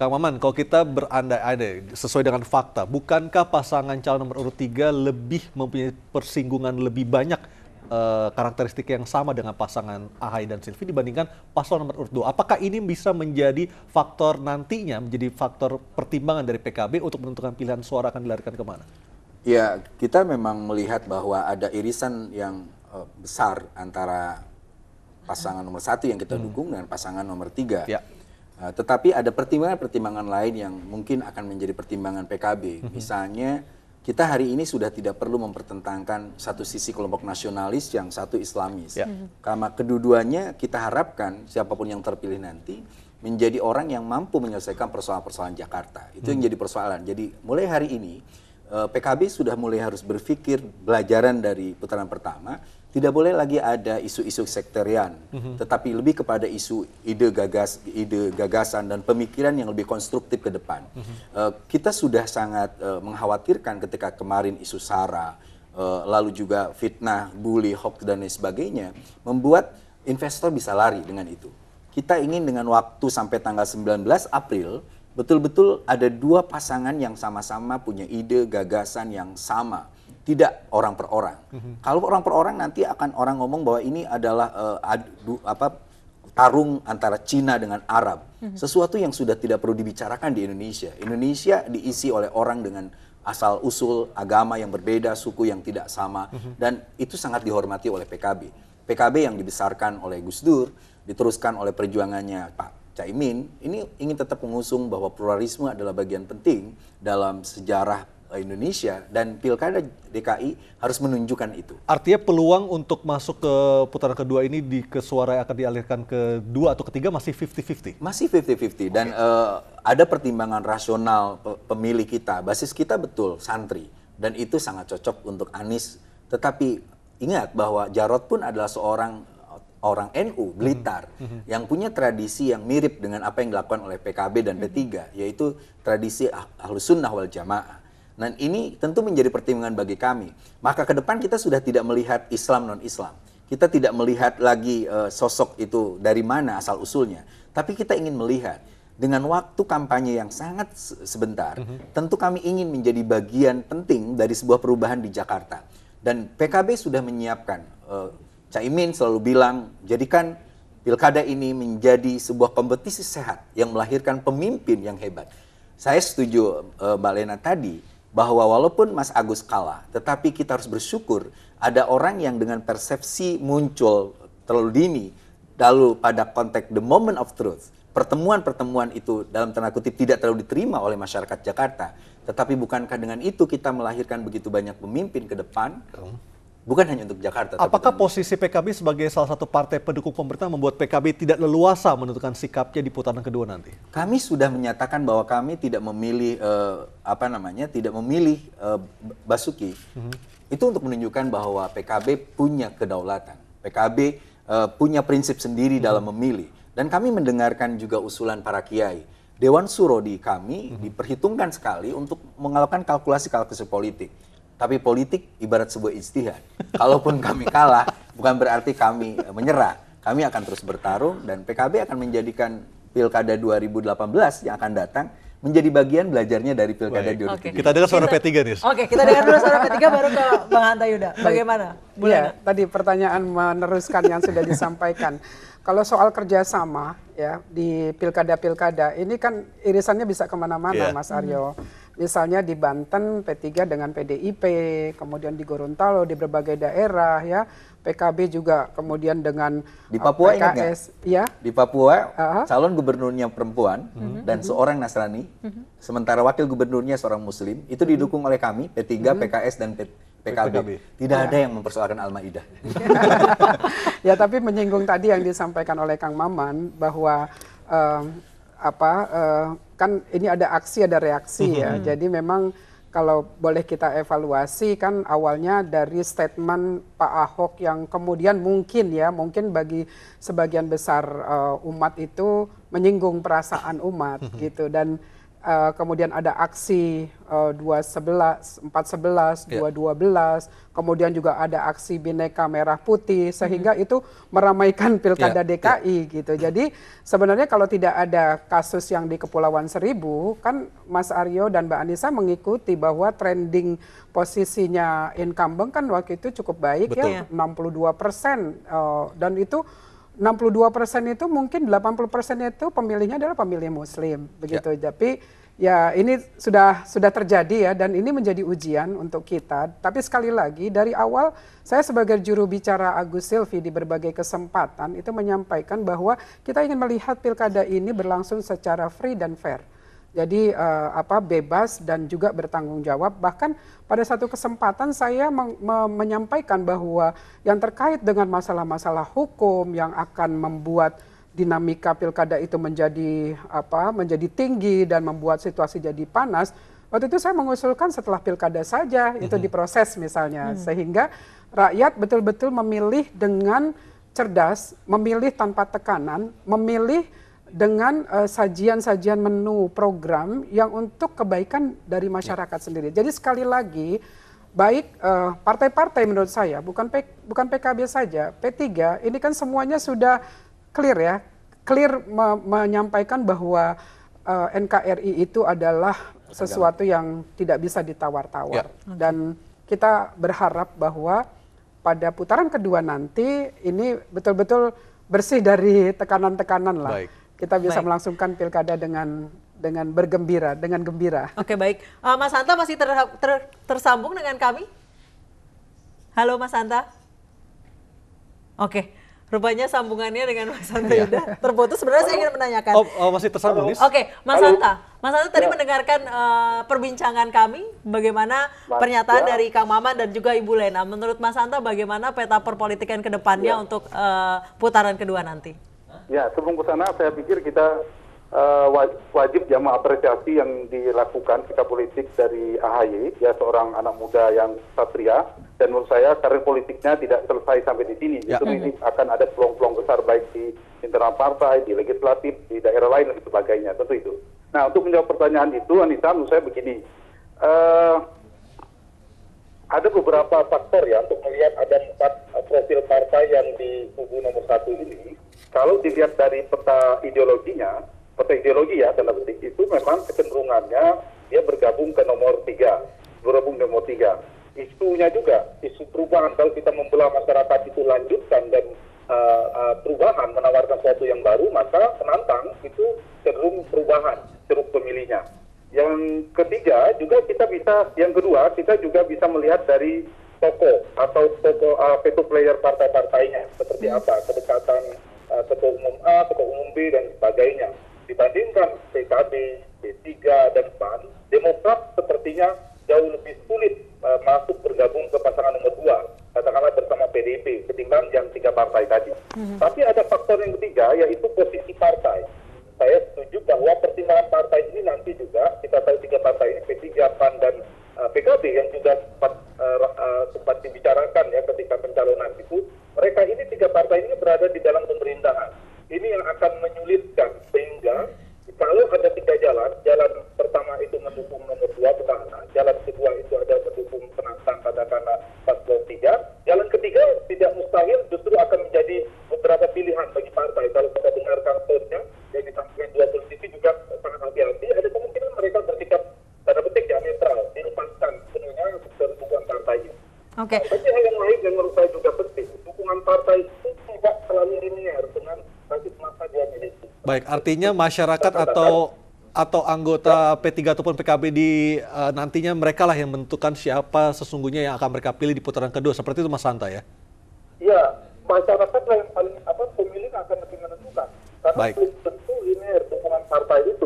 Kang Maman, kalau kita berandai-andai sesuai dengan fakta, bukankah pasangan calon nomor urut 3 lebih mempunyai persinggungan lebih banyak e, karakteristik yang sama dengan pasangan Ahy dan Silvi dibandingkan paslon nomor urut 2? Apakah ini bisa menjadi faktor nantinya, menjadi faktor pertimbangan dari PKB untuk menentukan pilihan suara akan dilarikan kemana? Ya, kita memang melihat bahwa ada irisan yang e, besar antara pasangan nomor satu yang kita hmm. dukung dengan pasangan nomor tiga. Ya Eh, tetapi ada pertimbangan-pertimbangan lain yang mungkin akan menjadi pertimbangan PKB. hmm Misalnya kita hari ini sudah tidak perlu mempertentangkan satu sisi kelompok nasionalis yang satu Islamis. Yeah. Mm-hmm. Karena keduanya kita harapkan siapapun yang terpilih nanti menjadi orang yang mampu menyelesaikan persoalan-persoalan Jakarta. Itu hmm yang mhm. jadi persoalan. Jadi mulai hari ini Eh, PKB sudah mulai harus berpikir belajaran dari putaran pertama tidak boleh lagi ada isu-isu sekterian mm-hmm. tetapi lebih kepada isu ide gagas ide gagasan dan pemikiran yang lebih konstruktif ke depan mm-hmm. uh, kita sudah sangat uh, mengkhawatirkan ketika kemarin isu sara uh, lalu juga fitnah bully hoax dan lain sebagainya membuat investor bisa lari dengan itu kita ingin dengan waktu sampai tanggal 19 April betul-betul ada dua pasangan yang sama-sama punya ide, gagasan yang sama. Tidak orang per orang. Mm-hmm. Kalau orang per orang nanti akan orang ngomong bahwa ini adalah uh, eh, adu, apa tarung antara Cina dengan Arab. Mm-hmm. Sesuatu yang sudah tidak perlu dibicarakan di Indonesia. Indonesia diisi oleh orang dengan asal usul agama yang berbeda, suku yang tidak sama mm-hmm. dan itu sangat dihormati oleh PKB. PKB yang dibesarkan oleh Gus Dur, diteruskan oleh perjuangannya Pak Caimin ini ingin tetap mengusung bahwa pluralisme adalah bagian penting dalam sejarah eh, Indonesia dan pilkada DKI harus menunjukkan itu. Artinya peluang untuk masuk ke putaran kedua ini di ke suara yang akan dialirkan ke dua atau ketiga masih 50-50? Masih 50-50 dan uh, ada pertimbangan rasional pemilih kita. Basis kita betul santri dan itu sangat cocok untuk Anies. Tetapi ingat bahwa Jarot pun adalah seorang orang NU hmm. Blitar mm -hmm. yang punya tradisi yang mirip dengan apa yang dilakukan oleh PKB dan P3 mm -hmm. yaitu tradisi ah, ahlus sunnah wal jamaah. Dan ini tentu menjadi pertimbangan bagi kami. Maka ke depan kita sudah tidak melihat Islam non Islam. Kita tidak melihat lagi uh, sosok itu dari mana asal usulnya, tapi kita ingin melihat dengan waktu kampanye yang sangat sebentar, mm -hmm. tentu kami ingin menjadi bagian penting dari sebuah perubahan di Jakarta. Dan PKB sudah menyiapkan uh, Caimin selalu bilang, jadikan pilkada ini menjadi sebuah kompetisi sehat yang melahirkan pemimpin yang hebat. Saya setuju uh, Mbak Lena tadi bahwa walaupun Mas Agus kalah, tetapi kita harus bersyukur ada orang yang dengan persepsi muncul terlalu dini, lalu pada konteks the moment of truth, pertemuan-pertemuan itu dalam tanda kutip tidak terlalu diterima oleh masyarakat Jakarta. Tetapi bukankah dengan itu kita melahirkan begitu banyak pemimpin ke depan? Bukan hanya untuk Jakarta. Apakah posisi PKB sebagai salah satu partai pendukung pemerintah membuat PKB tidak leluasa menentukan sikapnya di putaran kedua nanti? Kami sudah menyatakan bahwa kami tidak memilih uh, apa namanya, tidak memilih uh, Basuki. Mm -hmm. Itu untuk menunjukkan bahwa PKB punya kedaulatan. PKB uh, eh, punya prinsip sendiri mm -hmm. dalam memilih. Dan kami mendengarkan juga usulan para kiai. Dewan Suro di kami mm -hmm. diperhitungkan sekali untuk melakukan kalkulasi-kalkulasi politik tapi politik ibarat sebuah istihad. Kalaupun kami kalah, bukan berarti kami eh, menyerah. Kami akan terus bertarung dan PKB akan menjadikan Pilkada 2018 yang akan datang menjadi bagian belajarnya dari pilkada Baik. Kita dengar suara P3 nih. Oke, okay, kita dengar dulu suara P3 baru ke Bang Hanta Yuda. Bagaimana? Iya. tadi pertanyaan meneruskan yang sudah disampaikan. Kalau soal kerjasama ya di pilkada-pilkada ini kan irisannya bisa kemana-mana, yeah. Mas Aryo. Hmm Misalnya di Banten P3 dengan PDIP, kemudian di Gorontalo di berbagai daerah ya, PKB juga kemudian dengan di Papua PKS eh, ingat ya. Di Papua uh-huh. calon gubernurnya perempuan uh-huh. dan seorang Nasrani, uh-huh. sementara wakil gubernurnya seorang muslim, itu didukung oleh kami P3, uh-huh. PKS dan P PKB. PKB. Tidak ya. ada yang mempersoalkan Al-Maidah. ya, tapi menyinggung tadi yang disampaikan oleh Kang Maman bahwa uh, apa uh, kan ini ada aksi ada reaksi ya. Mm-hmm. Jadi memang kalau boleh kita evaluasi kan awalnya dari statement Pak Ahok yang kemudian mungkin ya mungkin bagi sebagian besar uh, umat itu menyinggung perasaan umat mm-hmm. gitu dan Uh, kemudian ada aksi eh, dua sebelas, empat sebelas, ya. dua dua belas. kemudian juga ada aksi bineka merah putih mhm. sehingga mm -hmm. itu meramaikan pilkada yeah. Ya. DKI yeah. gitu. Mhm. Jadi sebenarnya kalau tidak ada kasus yang di Kepulauan Seribu kan Mas Aryo dan Mbak Anissa mengikuti bahwa trending posisinya incumbent kan waktu itu cukup baik ya, Betul. ya 62 persen uh, dan itu 62 persen itu mungkin 80 persen itu pemilihnya adalah pemilih Muslim begitu. Ya. Tapi ya ini sudah sudah terjadi ya dan ini menjadi ujian untuk kita. Tapi sekali lagi dari awal saya sebagai juru bicara Agus Silvi di berbagai kesempatan itu menyampaikan bahwa kita ingin melihat pilkada ini berlangsung secara free dan fair. Jadi uh, apa bebas dan juga bertanggung jawab. Bahkan pada satu kesempatan saya menyampaikan bahwa yang terkait dengan masalah-masalah hukum yang akan membuat dinamika pilkada itu menjadi apa menjadi tinggi dan membuat situasi jadi panas waktu itu saya mengusulkan setelah pilkada saja itu mm-hmm. diproses misalnya hmm. sehingga rakyat betul-betul memilih dengan cerdas memilih tanpa tekanan memilih dengan eh, sajian-sajian uh, menu program yang untuk kebaikan dari masyarakat ya. sendiri. Jadi sekali lagi baik eh, partai-partai uh, menurut saya bukan P, bukan PKB saja, P3 ini kan semuanya sudah clear ya, clear me menyampaikan bahwa uh, eh, NKRI itu adalah sesuatu yang tidak bisa ditawar-tawar ya. dan kita berharap bahwa pada putaran kedua nanti ini betul-betul bersih dari tekanan-tekanan lah. Baik kita bisa baik. melangsungkan pilkada dengan dengan bergembira, dengan gembira. Oke baik, uh, Mas Santa masih ter, ter, tersambung dengan kami? Halo Mas Santa. Oke, rupanya sambungannya dengan Mas Santa Yuda iya. terputus. Sebenarnya saya ingin menanyakan. Oh, oh masih tersambung. Oke, Mas Halo. Santa. Mas Santa tadi ya. mendengarkan uh, perbincangan kami bagaimana Mas, pernyataan ya. dari Kang Maman dan juga Ibu Lena. Menurut Mas Santa bagaimana peta perpolitikan kedepannya ya. untuk uh, putaran kedua nanti? Ya, sebelum ke sana saya pikir kita uh, wajib ya mengapresiasi yang dilakukan sikap politik dari AHY, ya seorang anak muda yang satria. Dan menurut saya karir politiknya tidak selesai sampai di sini. Ya. Justru ini akan ada peluang-peluang besar baik di internal partai, di legislatif, di daerah lain dan sebagainya. Tentu itu. Nah untuk menjawab pertanyaan itu, Anita, menurut saya begini. Uh, ada beberapa faktor ya untuk melihat ada empat eh, profil partai yang di kubu nomor satu ini kalau dilihat dari peta ideologinya, peta ideologi ya dalam bentuk itu memang kecenderungannya dia bergabung ke nomor tiga, bergabung nomor tiga. Isunya juga isu perubahan kalau kita membelah masyarakat itu lanjutkan dan uh, uh, perubahan menawarkan sesuatu yang baru maka penantang itu cenderung perubahan ceruk pemilihnya. Yang ketiga juga kita bisa, yang kedua kita juga bisa melihat dari toko atau toko uh, eh, player partai-partainya seperti hmm. apa kedekatan dan sebagainya dibandingkan pkb Oke. Okay. Tapi yang lain yang menurut saya juga penting, dukungan partai itu tidak selalu linear dengan basis masa dia miliki. Baik, artinya masyarakat atau atau anggota P3 ataupun PKB di uh, nantinya mereka lah yang menentukan siapa sesungguhnya yang akan mereka pilih di putaran kedua. Seperti itu Mas Santa ya? Iya, masyarakat lah yang paling apa pemilih akan lebih menentukan. Karena Baik. tentu ini dukungan partai itu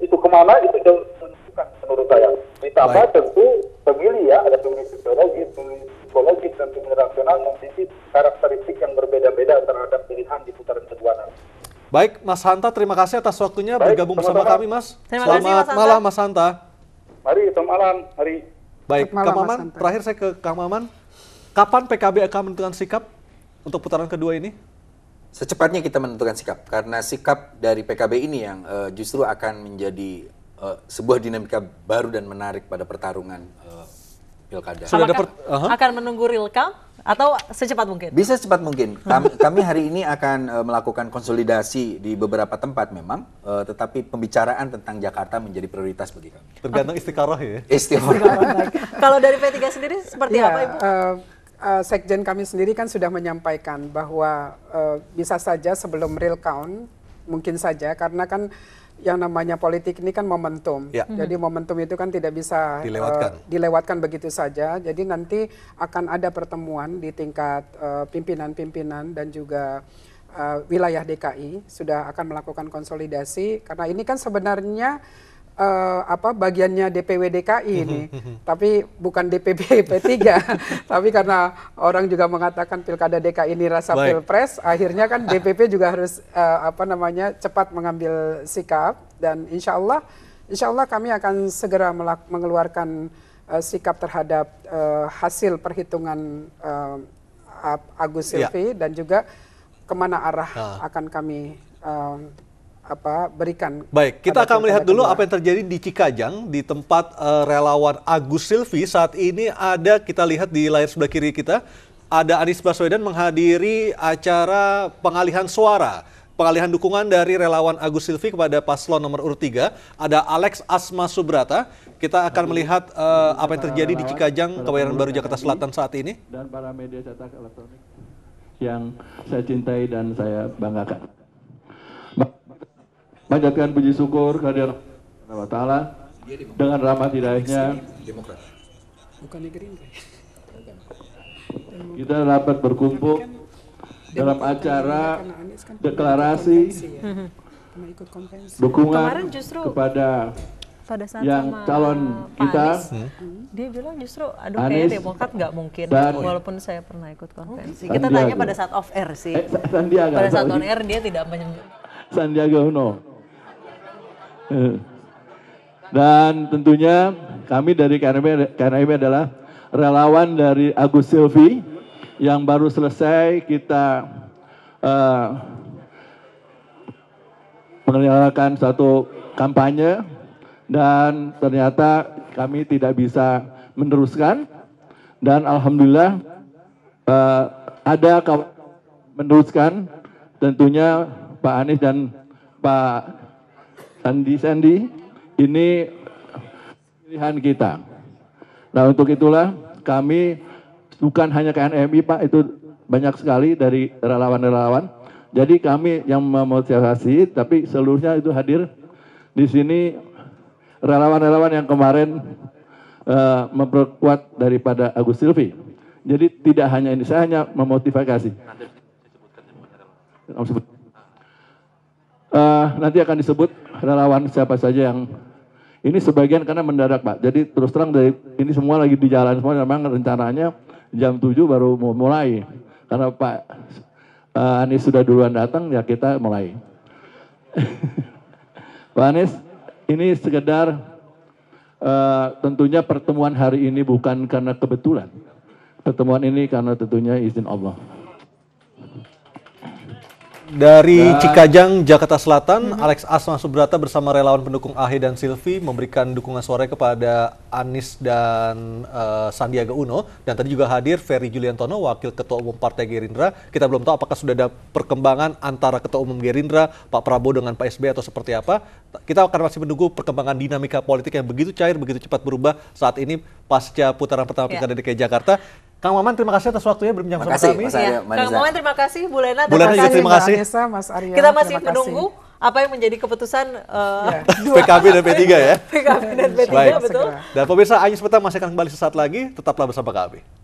itu kemana itu jauh menentukan menurut saya. Ditambah Baik. tentu pemilih ya ada pemilih psikologis, pemilih psikologis dan pemilih rasional memiliki karakteristik yang berbeda-beda terhadap pilihan di putaran kedua nanti. Baik, Mas Hanta, terima kasih atas waktunya Baik, bergabung bersama kami, Mas. Terima Selamat kasih, Mas malam, Mas Hanta. Mari, selamat malam, Hari. Baik, malam, Kang Maman, terakhir saya ke Kang Maman. Kapan PKB akan menentukan sikap untuk putaran kedua ini? secepatnya kita menentukan sikap karena sikap dari PKB ini yang uh, justru akan menjadi uh, sebuah dinamika baru dan menarik pada pertarungan uh, pilkada. Sudah dapat uh -huh. akan menunggu real count atau secepat mungkin? Bisa secepat mungkin. Kami, kami hari ini akan uh, melakukan konsolidasi di beberapa tempat memang, uh, tetapi pembicaraan tentang Jakarta menjadi prioritas bagi kami. Tergantung istiqarah ya. Istiqarah. Kalau dari P3 sendiri seperti ya, apa Ibu? Uh, uh, sekjen kami sendiri kan sudah menyampaikan bahwa uh, bisa saja sebelum real count mungkin saja karena kan yang namanya politik ini kan momentum. Ya. Jadi mm-hmm. momentum itu kan tidak bisa eh, dilewatkan. Uh, dilewatkan begitu saja. Jadi nanti akan ada pertemuan di tingkat pimpinan-pimpinan uh, dan juga uh, wilayah DKI sudah akan melakukan konsolidasi karena ini kan sebenarnya uh, apa bagiannya DPW DKI ini, mhm, mhm. tapi bukan DPP P3, tapi karena orang juga mengatakan pilkada DKI ini rasa Baik. pilpres, akhirnya kan DPP juga harus uh, apa namanya cepat mengambil sikap dan insya Allah, insya Allah kami akan segera mengeluarkan uh, sikap terhadap uh, hasil perhitungan uh, Agus ya. Silvi ya. dan juga kemana arah ah. akan kami uh, apa berikan. Baik, kita akan melihat dulu apa yang terjadi di Cikajang di tempat uh, relawan Agus Silvi saat ini ada kita lihat di layar sebelah kiri kita ada Anies Baswedan menghadiri acara pengalihan suara pengalihan dukungan dari relawan Agus Silvi kepada paslon nomor urut 3 ada Alex Asma Subrata. Kita akan melihat uh, apa yang terjadi di Cikajang, Kebayoran Baru Jakarta Selatan saat ini dan para media cetak elektronik yang saya cintai dan saya banggakan. Panjatkan puji syukur kehadiran Allah Ta'ala dengan rahmat hidayahnya. Kita dapat berkumpul kan dalam acara kan deklarasi ya. dukungan kepada pada saat yang sama calon kita hmm. dia bilang justru aduh kayaknya Demokrat nggak mungkin dan, walaupun saya pernah ikut konvensi kita tanya pada saat off air sih eh, Sandiaga, pada saat on air dia tidak menyebut Sandiaga Uno Eh. Dan tentunya kami dari KNMI, adalah relawan dari Agus Silvi yang baru selesai kita uh, satu kampanye dan ternyata kami tidak bisa meneruskan dan alhamdulillah uh, ada meneruskan tentunya Pak Anies dan Pak sandi-sandi ini pilihan kita. Nah untuk itulah kami bukan hanya KNMI Pak, itu banyak sekali dari relawan-relawan. Jadi kami yang memotivasi, tapi seluruhnya itu hadir di sini relawan-relawan yang kemarin uh, memperkuat daripada Agus Silvi. Jadi tidak hanya ini, saya hanya memotivasi. Nanti, Uh, nanti akan disebut relawan siapa saja yang ini sebagian karena mendadak Pak. Jadi terus terang dari ini semua lagi di jalan semua memang rencananya jam 7 baru mau mulai. Karena Pak uh, Anies sudah duluan datang ya kita mulai. Pak Anies, ini sekedar uh, tentunya pertemuan hari ini bukan karena kebetulan. Pertemuan ini karena tentunya izin Allah. Dari dan... Cikajang, Jakarta Selatan, mm-hmm. Alex Asma Subrata bersama relawan pendukung Ahe dan Silvi memberikan dukungan suara kepada Anies dan uh, Sandiaga Uno. Dan tadi juga hadir Ferry Juliantono, Wakil Ketua Umum Partai Gerindra. Kita belum tahu apakah sudah ada perkembangan antara Ketua Umum Gerindra, Pak Prabowo dengan Pak SBY atau seperti apa. Kita akan masih menunggu perkembangan dinamika politik yang begitu cair, begitu cepat berubah saat ini pasca putaran pertama ya. Pilkada DKI Jakarta. Kang Maman terima kasih atas waktunya berbincang sama kami. Mas Arya, Kang Maman terima kasih, Bu Lena terima, Bu Lena kasih. terima kasih. Anissa, Mas Arya, Kita masih menunggu kasih. apa yang menjadi keputusan uh, eh, yeah. PKB dan P3 ya. PKB dan P3 betul. Dan pemirsa Ayu sebentar masih akan kembali sesaat lagi, tetaplah bersama kami.